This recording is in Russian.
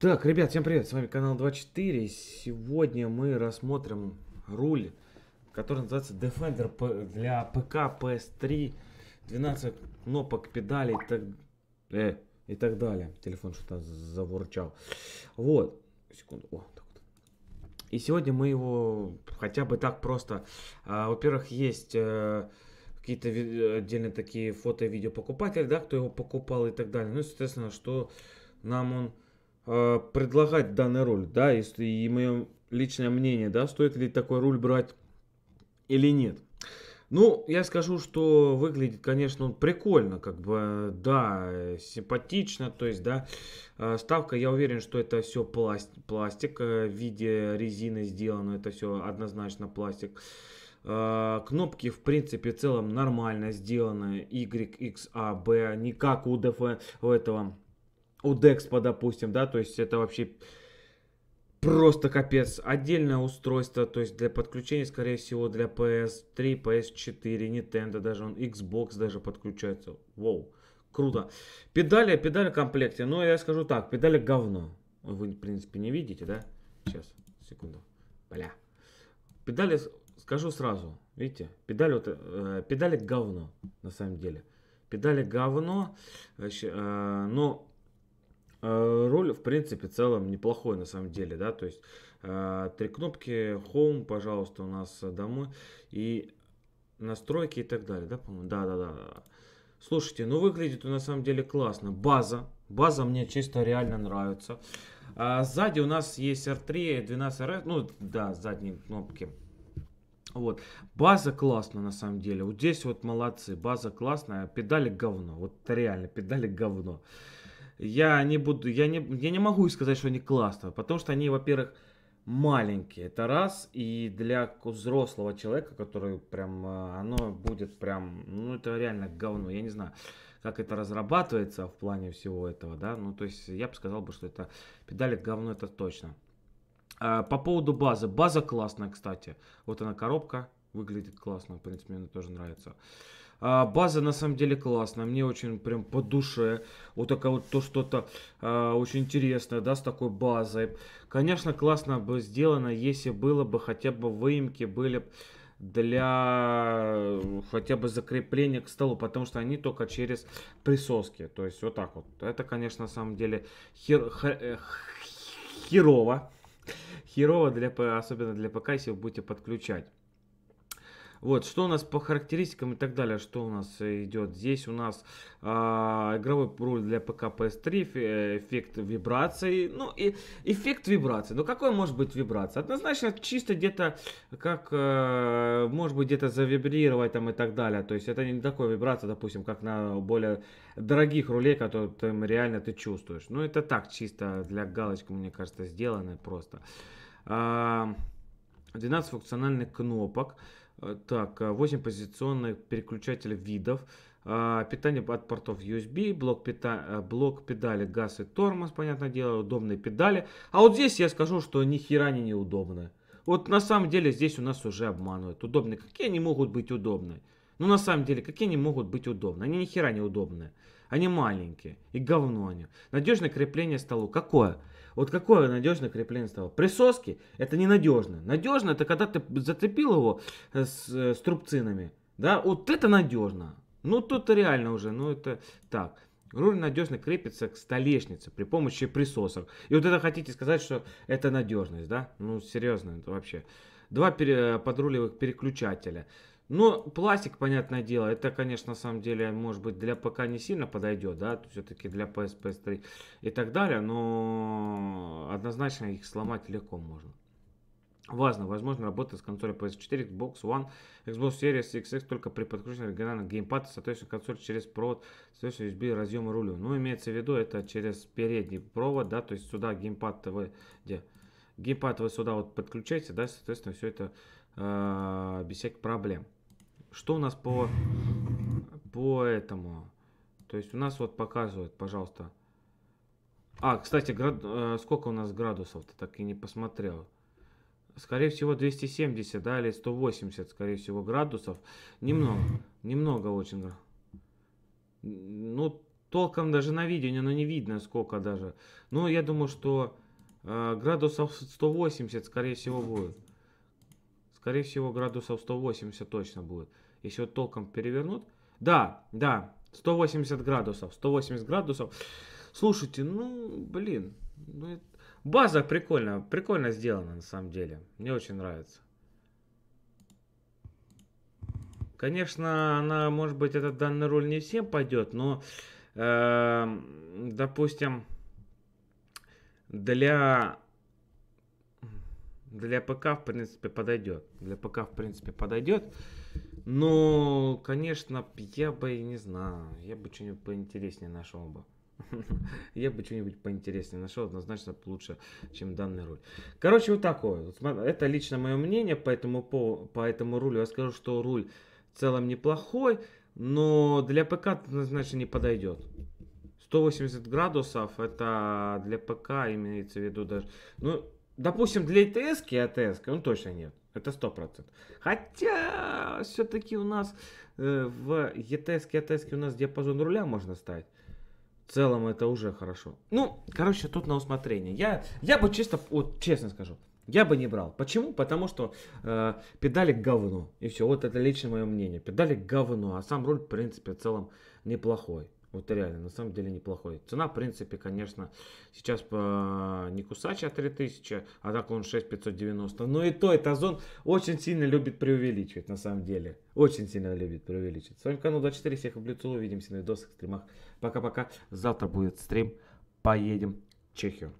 Так, ребят, всем привет, с вами канал 24. Сегодня мы рассмотрим руль, который называется Defender для ПК, PS3, 12 кнопок, педалей и так, э, и так далее. Телефон что-то заворчал. Вот, секунду, о, так вот. И сегодня мы его хотя бы так просто... А, во-первых, есть... А, какие-то отдельные такие фото и видео покупатель, да, кто его покупал и так далее. Ну, соответственно, что нам он э, предлагать данный руль, да, если и мое личное мнение, да, стоит ли такой руль брать или нет. Ну, я скажу, что выглядит, конечно, он прикольно, как бы, да, симпатично, то есть, да, э, ставка, я уверен, что это все пластик, пластик э, в виде резины сделано, это все однозначно пластик. Э, кнопки, в принципе, в целом нормально сделаны, Y, X, A, B, не как у DF, у этого у Декспо, допустим, да, то есть это вообще просто капец. Отдельное устройство, то есть для подключения, скорее всего, для PS3, PS4, Nintendo, даже он Xbox даже подключается. Вау, круто. Педали, педали в комплекте, но я скажу так, педали говно. Вы, в принципе, не видите, да? Сейчас, секунду. Бля. Педали, скажу сразу, видите, педали, вот, э, педали говно, на самом деле. Педали говно, э, э но Э, роль, в принципе, в целом неплохой на самом деле, да, то есть э, три кнопки, Home, пожалуйста, у нас домой, и настройки и так далее, да, по-моему, да-да-да. Слушайте, ну выглядит на самом деле классно. База, база мне чисто реально нравится. А сзади у нас есть R3, 12R, ну да, задние кнопки. Вот, база классная на самом деле. Вот здесь вот молодцы, база классная, а педали говно. Вот реально, педали говно я не буду, я не, я не могу сказать, что они классные, потому что они, во-первых, маленькие, это раз, и для взрослого человека, который прям, а, оно будет прям, ну это реально говно, я не знаю, как это разрабатывается в плане всего этого, да, ну то есть я бы сказал бы, что это педали говно, это точно. А, по поводу базы, база классная, кстати, вот она коробка, выглядит классно, в принципе, мне тоже нравится. А, база на самом деле классная, мне очень прям по душе. Вот такая вот то что-то а, очень интересное, да, с такой базой. Конечно, классно бы сделано, если было бы хотя бы выемки были для хотя бы закрепления к столу, потому что они только через присоски. То есть вот так вот. Это, конечно, на самом деле хер, хер, э, херово. Херово, для, особенно для ПК, если вы будете подключать. Вот, что у нас по характеристикам и так далее, что у нас э, идет. Здесь у нас э, игровой руль для ПК PS3, э, эффект вибрации. Ну, и эффект вибрации. Ну, какой может быть вибрация? Однозначно, чисто где-то, как, э, может быть, где-то завибрировать там и так далее. То есть, это не такой вибрация, допустим, как на более дорогих рулей, которые там реально ты чувствуешь. Ну, это так, чисто для галочки, мне кажется, сделано просто. 12 а, функциональных кнопок. Э, так, 8 э, позиционных переключателей видов. Э, питание от портов USB, блок, пита... блок педали, газ и тормоз, понятное дело, удобные педали. А вот здесь я скажу, что ни хера они неудобные. Вот на самом деле здесь у нас уже обманывают. Удобные. Какие они могут быть удобные? Ну на самом деле, какие они могут быть удобные? Они ни хера не удобные. Они маленькие. И говно они. Надежное крепление столу. Какое? Вот какое надежное крепление стало? Присоски это ненадежно. Надежно это когда ты зацепил его э, с э, струбцинами. Да, вот это надежно. Ну тут реально уже, ну это так. Руль надежно крепится к столешнице при помощи присосок. И вот это хотите сказать, что это надежность, да? Ну серьезно, это вообще. Два пере- э, подрулевых переключателя. Но пластик, понятное дело, это, конечно, на самом деле, может быть, для ПК не сильно подойдет, да, все-таки для PS, PS3 и так далее, но однозначно их сломать легко можно. Важно, возможно, работа с консолью PS4, Xbox One, Xbox Series XX только при подключении оригинального геймпада, соответственно, консоль через провод, соответственно, USB разъема рулю. Ну, имеется в виду, это через передний провод, да, то есть сюда геймпад вы, где, геймпад вы сюда вот подключаете, да, соответственно, все это э, без всяких проблем что у нас по, по этому? То есть у нас вот показывает, пожалуйста. А, кстати, град... Э, сколько у нас градусов Ты так и не посмотрел. Скорее всего, 270, да, или 180, скорее всего, градусов. Немного, немного очень. Ну, толком даже на видео оно не видно, сколько даже. Но ну, я думаю, что э, градусов 180, скорее всего, будет. Скорее всего, градусов 180 точно будет. Если вот толком перевернут. Да, да, 180 градусов, 180 градусов. Слушайте, ну, блин, ну, база прикольная, прикольно сделана на самом деле. Мне очень нравится. Конечно, она, может быть, этот данный роль не всем пойдет, но, э, допустим, для для ПК, в принципе, подойдет. Для ПК, в принципе, подойдет. Но, конечно, я бы не знаю. Я бы что-нибудь поинтереснее нашел бы. Я бы что-нибудь поинтереснее нашел, однозначно лучше, чем данный руль. Короче, вот такое. Это лично мое мнение по этому, по, по этому рулю. Я скажу, что руль в целом неплохой, но для ПК однозначно не подойдет. 180 градусов это для ПК имеется в виду даже... Ну, Допустим, для ИТС и АТС он ну, точно нет. Это сто 100%. Хотя, все-таки у нас э, в ETS и АТС у нас диапазон руля можно ставить. В целом это уже хорошо. Ну, короче, тут на усмотрение. Я, я бы чисто, вот честно скажу, я бы не брал. Почему? Потому что э, педали говно. И все, вот это личное мое мнение. Педали говно, а сам руль, в принципе, в целом неплохой. Вот реально, на самом деле неплохой. Цена, в принципе, конечно, сейчас по не кусача 3000, а так он 6590. Но и то, это зон очень сильно любит преувеличивать, на самом деле. Очень сильно любит преувеличивать. С вами канал 24, всех облицу, увидимся на видосах, стримах. Пока-пока, завтра будет стрим, поедем в Чехию.